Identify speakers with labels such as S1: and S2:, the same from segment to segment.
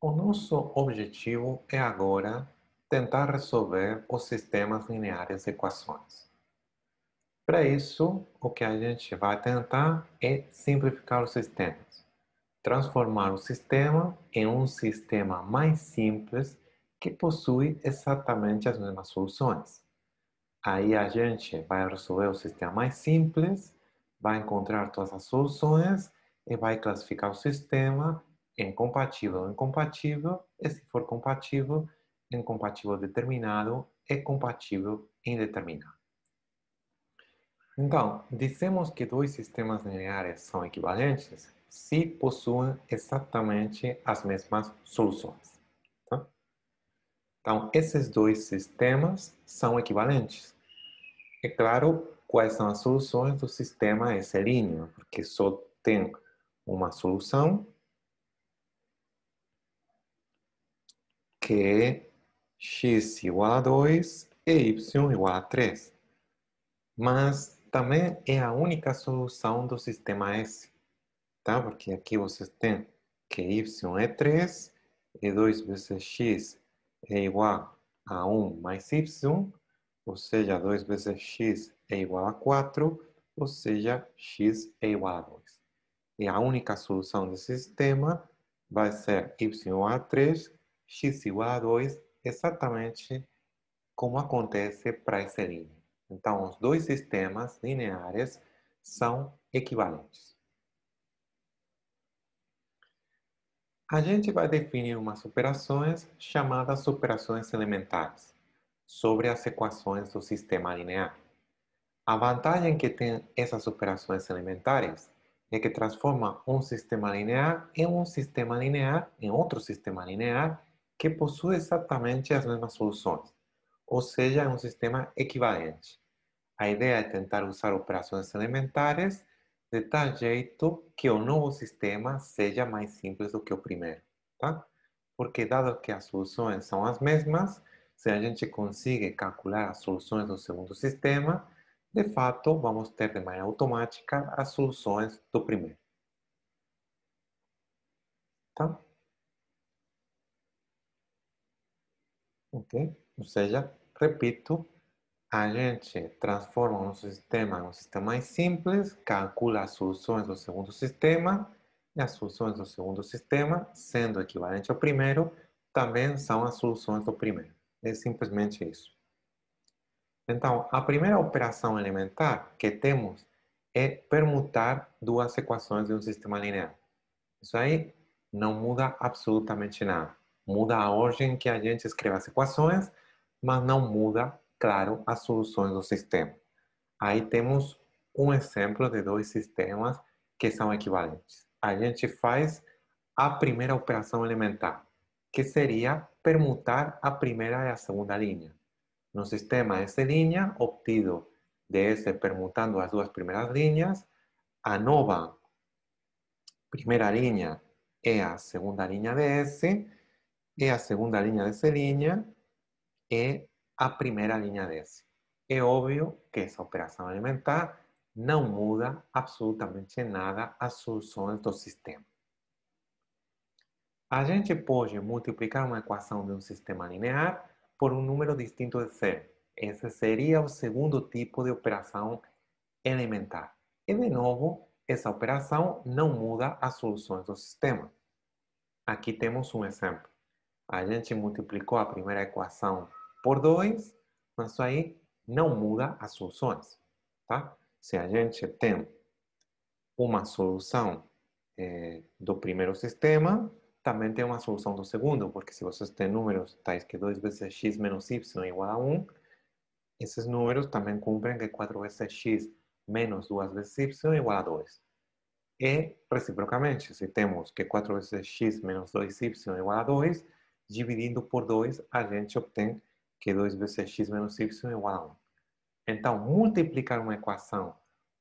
S1: O nosso objetivo é agora tentar resolver os sistemas lineares de equações. Para isso, o que a gente vai tentar é simplificar os sistemas. Transformar o sistema em um sistema mais simples que possui exatamente as mesmas soluções. Aí a gente vai resolver o sistema mais simples, vai encontrar todas as soluções e vai classificar o sistema incompatível, Incompatível e se for compatível, incompatível determinado é compatível indeterminado. Então, dissemos que dois sistemas lineares são equivalentes se possuem exatamente as mesmas soluções. Tá? Então, esses dois sistemas são equivalentes. É claro quais são as soluções do sistema S' porque só tem uma solução que é x igual a 2 e y igual a 3. Mas também é a única solução do sistema S, tá? Porque aqui vocês têm que y é 3 e 2 vezes x é igual a 1 mais y, ou seja, 2 vezes x é igual a 4, ou seja, x é igual a 2. E a única solução desse sistema vai ser y igual a 3, x igual a 2 exatamente como acontece para esse linha. Então, os dois sistemas lineares são equivalentes. A gente vai definir umas operações chamadas operações elementares sobre as equações do sistema linear. A vantagem que tem essas operações elementares é que transforma um sistema linear em um sistema linear, em outro sistema linear, que possui exatamente as mesmas soluções, ou seja, é um sistema equivalente. A ideia é tentar usar operações elementares de tal jeito que o novo sistema seja mais simples do que o primeiro, tá? Porque dado que as soluções são as mesmas, se a gente consegue calcular as soluções do segundo sistema, de fato vamos ter de maneira automática as soluções do primeiro. Tá? ok? Ou seja, repito, a gente transforma o nosso sistema em um sistema mais simples, calcula as soluções do segundo sistema, e as soluções do segundo sistema, sendo equivalente ao primeiro, também são as soluções do primeiro. É simplesmente isso. Então, a primeira operação elementar que temos é permutar duas equações de um sistema linear. Isso aí não muda absolutamente nada. Muda a ordem que a gente escreve as equações, mas não muda, claro, as soluções do sistema. Aí temos um exemplo de dois sistemas que são equivalentes. A gente faz a primeira operação elementar, que seria permutar a primeira e a segunda linha. No sistema S' obtido de S permutando as duas primeiras linhas, a nova primeira linha é a segunda linha de S, é a segunda linha dessa linha, é a primeira linha desse É óbvio que essa operação elementar não muda absolutamente nada as soluções do sistema. A gente pode multiplicar uma equação de um sistema linear por um número distinto de zero. Esse seria o segundo tipo de operação elementar. E, de novo, essa operação não muda as soluções do sistema. Aqui temos um exemplo a gente multiplicou a primeira equação por 2, mas isso aí não muda as soluções, tá? Se a gente tem uma solução é, do primeiro sistema, também tem uma solução do segundo, porque se vocês têm números tais que 2 vezes x menos y é igual a 1, um, esses números também cumprem que 4 vezes x menos 2 vezes y é igual a 2. E, reciprocamente, se temos que 4 vezes x menos 2y é igual a 2, dividindo por 2, a gente obtém que 2 vezes é x menos y é igual a 1. Então, multiplicar uma equação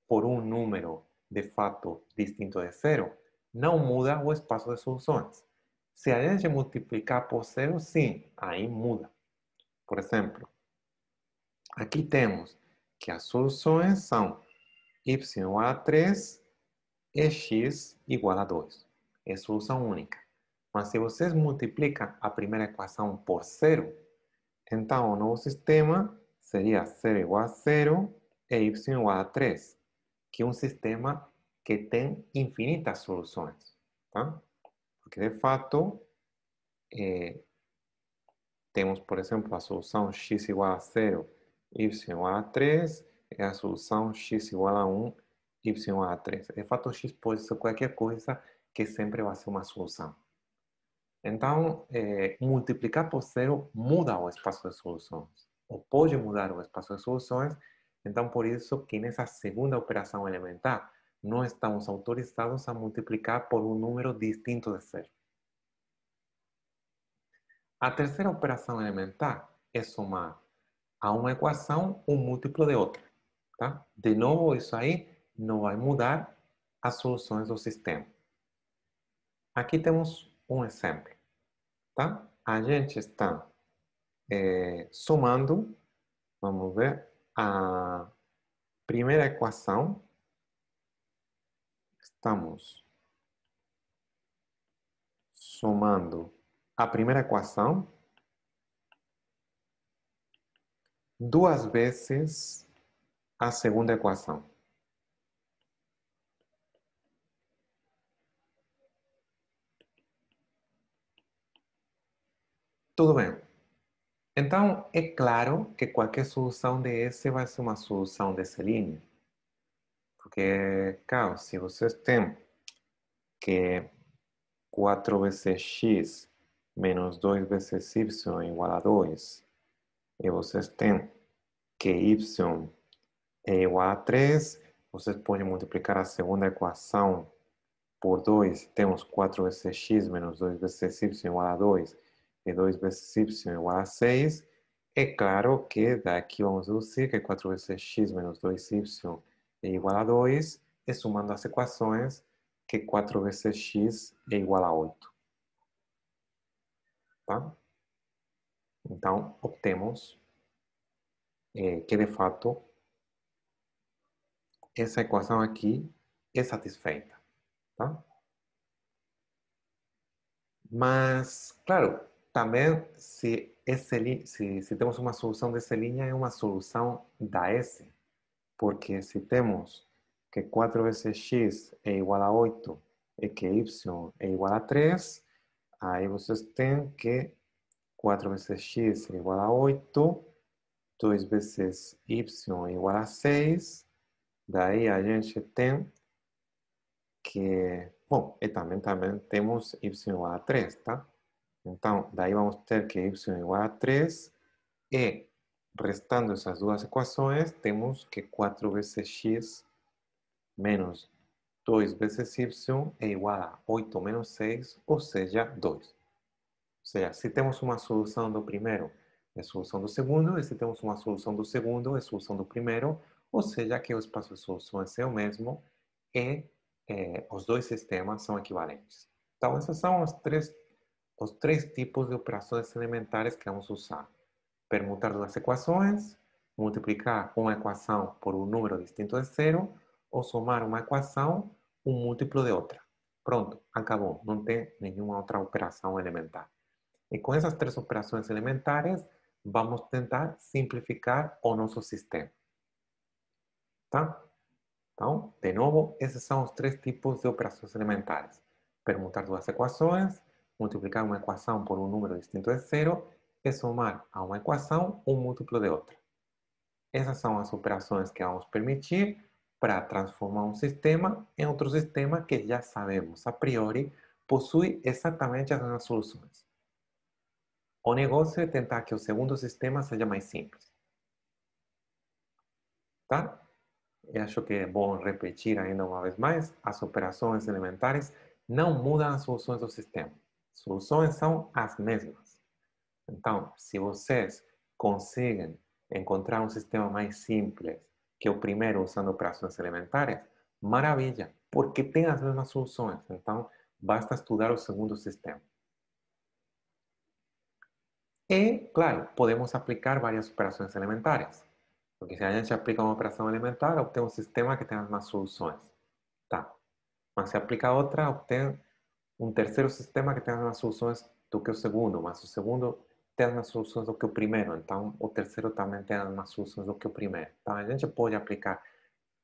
S1: por um número de fato distinto de zero não muda o espaço de soluções. Se a gente multiplicar por zero, sim, aí muda. Por exemplo, aqui temos que as soluções são y igual a 3 e x igual a 2. É solução única. Mas se vocês multiplicam a primeira equação por zero, então o novo sistema seria zero igual a zero e y igual a 3, que é um sistema que tem infinitas soluções, tá? Porque, de fato, eh, temos, por exemplo, a solução x igual a 0, y igual a 3, e a solução x igual a 1, y igual a 3. De fato, x pode ser qualquer coisa que sempre vai ser uma solução. Então, é, multiplicar por zero muda o espaço de soluções, ou pode mudar o espaço de soluções. Então, por isso que nessa segunda operação elementar, não estamos autorizados a multiplicar por um número distinto de zero. A terceira operação elementar é somar a uma equação um múltiplo de outra. Tá? De novo, isso aí não vai mudar as soluções do sistema. Aqui temos um exemplo, tá? A gente está é, somando, vamos ver, a primeira equação. Estamos somando a primeira equação duas vezes a segunda equação. Tudo bem. Então, é claro que qualquer solução de S vai ser uma solução dessa linha. Porque, cara, se vocês têm que 4 vezes x menos 2 vezes y é igual a 2, e vocês têm que y é igual a 3, vocês podem multiplicar a segunda equação por 2, temos 4 vezes x menos 2 vezes y igual a 2, 2 vezes y igual a 6, é claro que daqui vamos deduzir que 4 vezes x menos 2y é igual a 2, e é sumando as equações, que 4 vezes x é igual a 8. Tá? Então, obtemos é, que, de fato, essa equação aqui é satisfeita. Tá? Mas, claro, também se, esse, se, se temos uma solução dessa linha, é uma solução da S. Porque se temos que 4 vezes x é igual a 8 e que y é igual a 3, aí vocês têm que 4 vezes x é igual a 8, 2 vezes y é igual a 6, daí a gente tem que, bom, e também, também temos y igual a 3, tá? Então, daí vamos ter que y igual a 3 e, restando essas duas equações, temos que 4 vezes x menos 2 vezes y é igual a 8 menos 6, ou seja, 2. Ou seja, se temos uma solução do primeiro, é solução do segundo, e se temos uma solução do segundo, é solução do primeiro, ou seja, que o espaço de soluções é o mesmo e eh, os dois sistemas são equivalentes. Então, essas são as três os três tipos de operações elementares que vamos usar. Permutar duas equações, multiplicar uma equação por um número distinto de zero, ou somar uma equação, um múltiplo de outra. Pronto, acabou, não tem nenhuma outra operação elementar. E com essas três operações elementares, vamos tentar simplificar o nosso sistema. Tá? Então, de novo, esses são os três tipos de operações elementares. Permutar duas equações, multiplicar uma equação por um número distinto de zero é somar a uma equação um múltiplo de outra. Essas são as operações que vamos permitir para transformar um sistema em outro sistema que já sabemos a priori possui exatamente as mesmas soluções. O negócio é tentar que o segundo sistema seja mais simples. Tá? Eu acho que é bom repetir ainda uma vez mais, as operações elementares não mudam as soluções do sistema soluções são as mesmas. Então, se vocês conseguem encontrar um sistema mais simples que o primeiro usando operações elementares, maravilha, porque tem as mesmas soluções. Então, basta estudar o segundo sistema. E, claro, podemos aplicar várias operações elementares. Porque se a gente aplica uma operação elementar, obtém um sistema que tem as mais soluções. Tá. Mas se aplica outra, obtém Un tercer sistema que tenga más soluciones do que el segundo, mas o segundo más más soluciones do que el primero, então o tercero também tem uso soluções do que el primero. Então a gente pode aplicar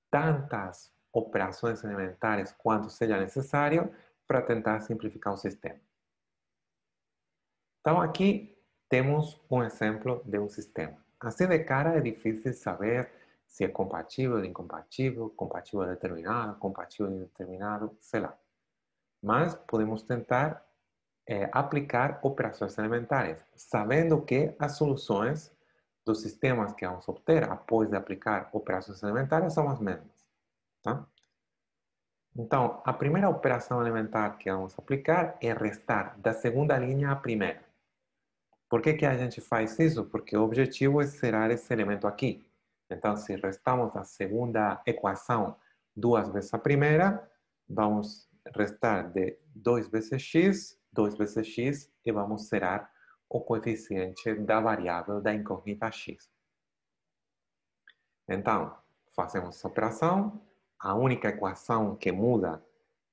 S1: tantas operaciones elementares quanto sea necesario para tentar simplificar o sistema. Então aquí tenemos un ejemplo de un sistema. Así de cara es difícil saber se é compatível, incompatível, compatível determinado, compatível indeterminado, sei lá. mas podemos tentar é, aplicar operações elementares, sabendo que as soluções dos sistemas que vamos obter após aplicar operações elementares são as mesmas. Tá? Então, a primeira operação elementar que vamos aplicar é restar da segunda linha à primeira. Por que, que a gente faz isso? Porque o objetivo é zerar esse elemento aqui. Então, se restamos da segunda equação duas vezes a primeira, vamos restar de 2 vezes x, 2 vezes x, e vamos zerar o coeficiente da variável da incógnita x. Então, fazemos essa operação. A única equação que muda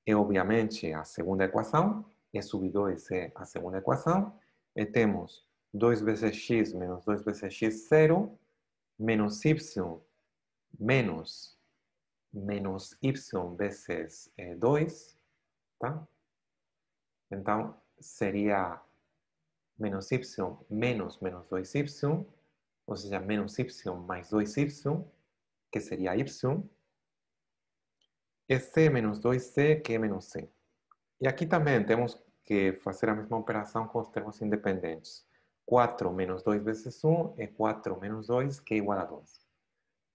S1: é, obviamente, a segunda equação. E sub 2 é a segunda equação. E temos 2 vezes x menos 2 vezes x, zero Menos y menos menos y vezes 2. Eh, tá? Então, seria menos y menos menos 2y, ou seja, menos y mais 2y, que seria y, e c menos 2c, que é menos c. E aqui também temos que fazer a mesma operação com os termos independentes. 4 menos 2 vezes 1 é 4 menos 2, que é igual a 2.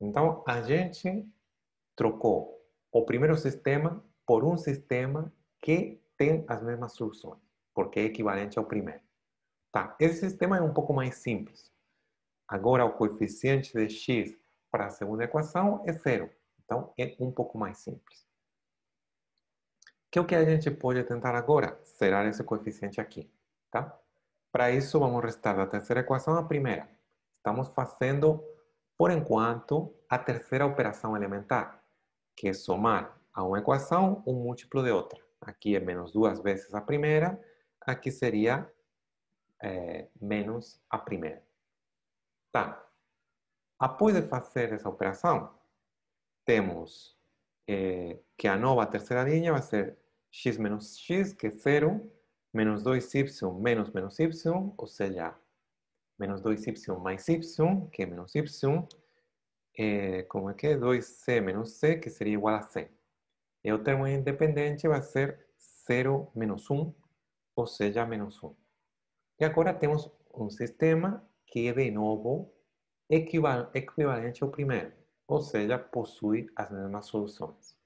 S1: Então, a gente trocou o primeiro sistema por um sistema que tem as mesmas soluções, porque é equivalente ao primeiro. Tá, esse sistema é um pouco mais simples. Agora, o coeficiente de x para a segunda equação é zero. Então, é um pouco mais simples. Que é o que a gente pode tentar agora? Zerar esse coeficiente aqui, tá? Para isso, vamos restar da terceira equação a primeira. Estamos fazendo, por enquanto, a terceira operação elementar, que é somar a uma equação um múltiplo de outra aqui é menos duas vezes a primeira, aqui seria é, eh, menos a primeira. Tá. Após de fazer essa operação, temos é, eh, que a nova terceira linha vai ser x menos x, que é zero, menos 2y menos menos y, ou seja, menos 2y mais y, que é menos y, é, como é que é? 2c menos c, que seria igual a c. E o termo independente vai ser 0 menos 1, ou seja, menos 1. E agora temos um sistema que é, de novo, equivalente ao primeiro, ou seja, possui as mesmas soluções.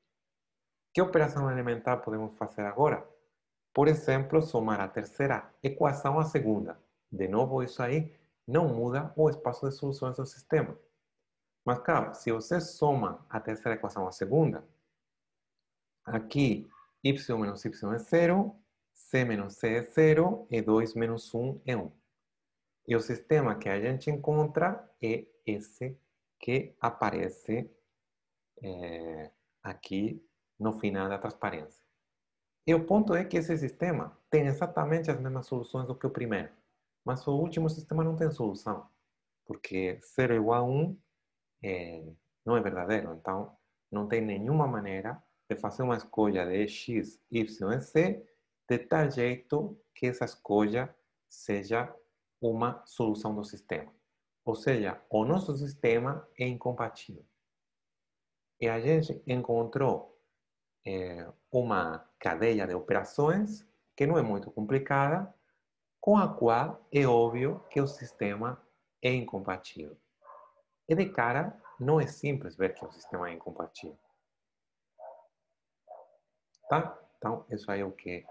S1: Que operação elementar podemos fazer agora? Por exemplo, somar a terceira equação à segunda. De novo, isso aí não muda o espaço de soluções do sistema. Mas, claro, se você soma a terceira equação à segunda, Aqui, y menos y é zero, c menos c é zero e 2 menos 1 é 1. E o sistema que a gente encontra é esse que aparece é, eh, aqui no final da transparência. E o ponto é que esse sistema tem exatamente as mesmas soluções do que o primeiro. Mas o último sistema não tem solução. Porque 0 igual a 1 é, eh, não é verdadeiro. Então, não tem nenhuma maneira de fazer uma escolha de X, Y e Z, de tal jeito que essa escolha seja uma solução do sistema. Ou seja, o nosso sistema é incompatível. E a gente encontrou é, eh, uma cadeia de operações que não é muito complicada, com a qual é óbvio que o sistema é incompatível. E de cara, não é simples ver que o sistema é incompatível tá? Então, isso aí é o que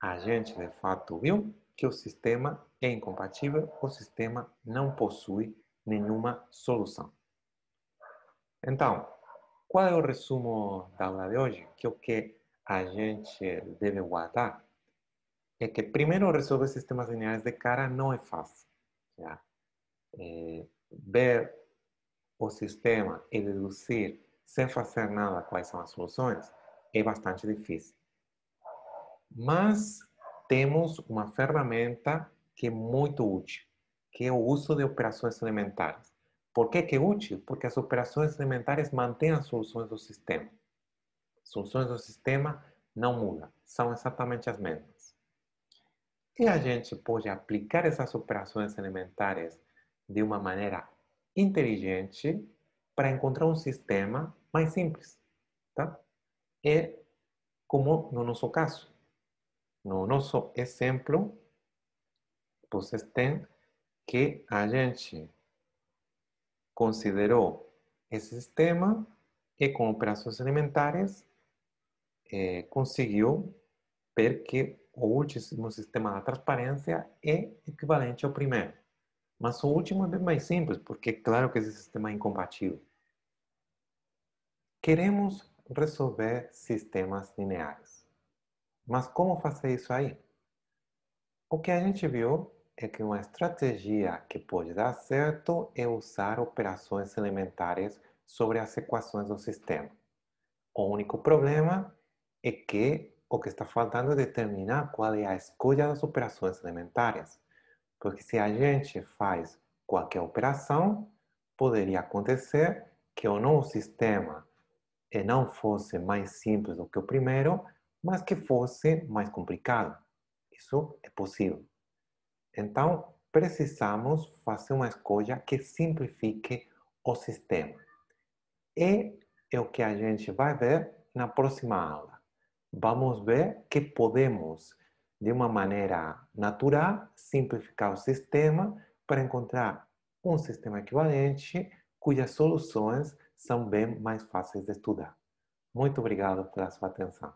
S1: a gente de fato viu que o sistema é incompatível, o sistema não possui nenhuma solução. Então, qual é o resumo da aula de hoje? Que o que a gente deve guardar é que primeiro resolver sistemas lineares de cara não é fácil. Já. É, ver o sistema e deduzir sem fazer nada quais são as soluções é bastante difícil. Mas temos uma ferramenta que é muito útil, que é o uso de operações elementares. Por que, que é útil? Porque as operações elementares mantêm as soluções do sistema. As soluções do sistema não mudam, são exatamente as mesmas. E a gente pode aplicar essas operações elementares de uma maneira inteligente para encontrar um sistema mais simples, tá? é como no nosso caso. No nosso exemplo, vocês têm que a gente considerou esse sistema e com operações elementares é, conseguiu ver que o último sistema da transparência é equivalente ao primeiro. Mas o último é bem mais simples, porque é claro que esse sistema é incompatível. Queremos resolver sistemas lineares. Mas como fazer isso aí? O que a gente viu é que uma estratégia que pode dar certo é usar operações elementares sobre as equações do sistema. O único problema é que o que está faltando é determinar qual é a escolha das operações elementares. Porque se a gente faz qualquer operação, poderia acontecer que ou não o sistema não fosse mais simples do que o primeiro, mas que fosse mais complicado. Isso é possível. Então, precisamos fazer uma escolha que simplifique o sistema. E é o que a gente vai ver na próxima aula. Vamos ver que podemos, de uma maneira natural, simplificar o sistema para encontrar um sistema equivalente cujas soluções são bem mais fáceis de estudar. Muito obrigado pela sua atenção.